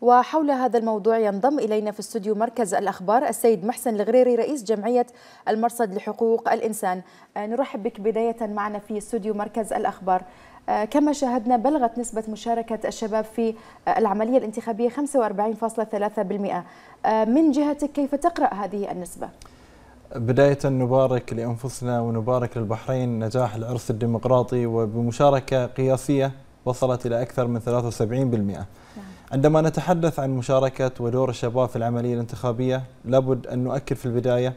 وحول هذا الموضوع ينضم إلينا في استوديو مركز الأخبار السيد محسن الغريري رئيس جمعية المرصد لحقوق الإنسان آه، نرحب بك بداية معنا في استوديو مركز الأخبار آه، كما شاهدنا بلغت نسبة مشاركة الشباب في آه، العملية الانتخابية 45.3% من جهتك كيف تقرأ هذه النسبة؟ بداية نبارك لأنفسنا ونبارك للبحرين نجاح العرس الديمقراطي وبمشاركة قياسية وصلت إلى أكثر من 73% نعم. عندما نتحدث عن مشاركة ودور الشباب في العملية الانتخابية لابد أن نؤكد في البداية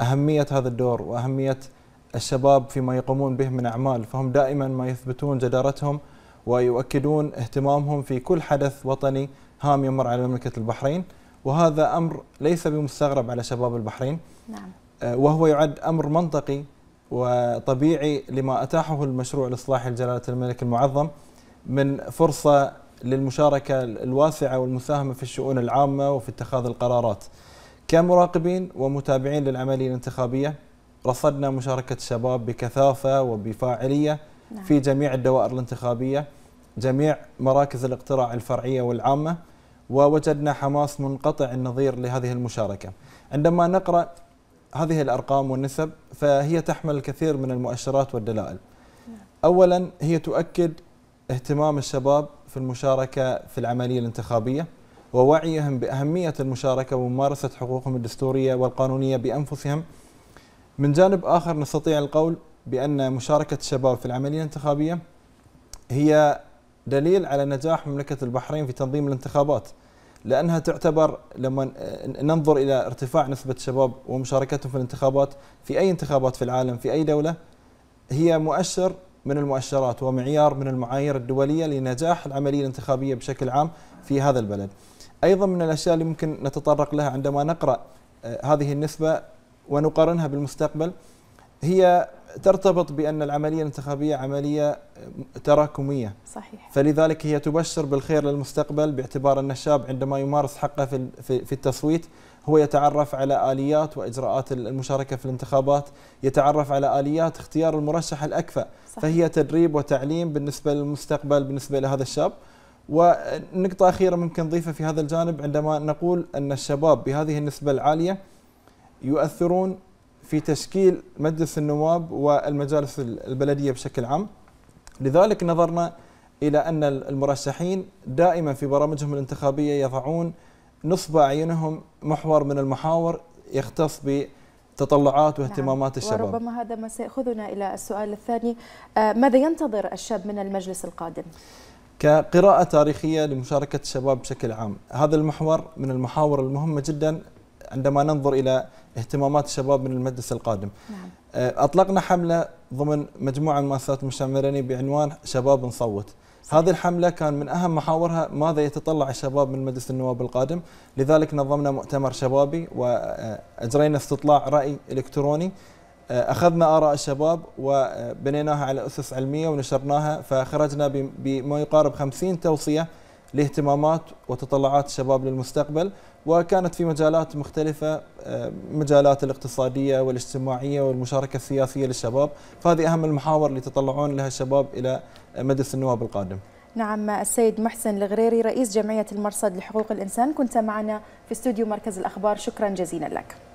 أهمية هذا الدور وأهمية الشباب فيما يقومون به من أعمال فهم دائما ما يثبتون جدارتهم ويؤكدون اهتمامهم في كل حدث وطني هام يمر على مملكة البحرين وهذا أمر ليس بمستغرب على شباب البحرين نعم. آه، وهو يعد أمر منطقي وطبيعي لما أتاحه المشروع الإصلاحي لجلالة الملك المعظم من فرصة للمشاركة الواسعة والمساهمة في الشؤون العامة وفي اتخاذ القرارات كمراقبين ومتابعين للعملية الانتخابية رصدنا مشاركة الشباب بكثافة وبفاعلية نعم. في جميع الدوائر الانتخابية جميع مراكز الاقتراع الفرعية والعامة ووجدنا حماس منقطع النظير لهذه المشاركة عندما نقرأ هذه الأرقام والنسب فهي تحمل الكثير من المؤشرات والدلائل نعم. أولا هي تؤكد اهتمام الشباب في المشاركة في العملية الانتخابية ووعيهم بأهمية المشاركة وممارسة حقوقهم الدستورية والقانونية بأنفسهم من جانب آخر نستطيع القول بأن مشاركة الشباب في العملية الانتخابية هي دليل على نجاح مملكة البحرين في تنظيم الانتخابات لأنها تعتبر لما ننظر إلى ارتفاع نسبة الشباب ومشاركتهم في الانتخابات في أي انتخابات في العالم في أي دولة هي مؤشر من المؤشرات ومعيار من المعايير الدولية لنجاح العملية الانتخابية بشكل عام في هذا البلد أيضا من الأشياء اللي ممكن نتطرق لها عندما نقرأ آه، هذه النسبة ونقارنها بالمستقبل هي ترتبط بأن العملية الانتخابية عملية آه، تراكمية صحيح فلذلك هي تبشر بالخير للمستقبل باعتبار أن الشاب عندما يمارس حقه في التصويت هو يتعرف على آليات وإجراءات المشاركة في الانتخابات يتعرف على آليات اختيار المرشح الأكفأ صح. فهي تدريب وتعليم بالنسبة للمستقبل بالنسبة لهذا الشاب ونقطة أخيرة ممكن نضيفها في هذا الجانب عندما نقول أن الشباب بهذه النسبة العالية يؤثرون في تشكيل مجلس النواب والمجالس البلدية بشكل عام لذلك نظرنا إلى أن المرشحين دائما في برامجهم الانتخابية يضعون نصب أعينهم محور من المحاور يختص ب تطلعات واهتمامات نعم. الشباب وربما هذا ما سيأخذنا إلى السؤال الثاني آه، ماذا ينتظر الشاب من المجلس القادم؟ كقراءة تاريخية لمشاركة الشباب بشكل عام هذا المحور من المحاور المهمة جدا عندما ننظر إلى اهتمامات الشباب من المجلس القادم نعم. آه، أطلقنا حملة ضمن مجموعة من مؤسسات مشتمرني بعنوان شباب نصوت صحيح. هذه الحملة كان من أهم محاورها ماذا يتطلع الشباب من مجلس النواب القادم لذلك نظمنا مؤتمر شبابي وأجرينا استطلاع رأي إلكتروني آه، أخذنا آراء الشباب وبنيناها على أسس علمية ونشرناها فخرجنا بما يقارب 50 توصية لاهتمامات وتطلعات الشباب للمستقبل وكانت في مجالات مختلفة آه، مجالات الاقتصادية والاجتماعية والمشاركة السياسية للشباب فهذه أهم المحاور اللي تطلعون لها الشباب إلى مجلس النواب القادم نعم السيد محسن الغريري رئيس جمعية المرصد لحقوق الإنسان كنت معنا في استوديو مركز الأخبار شكرا جزيلا لك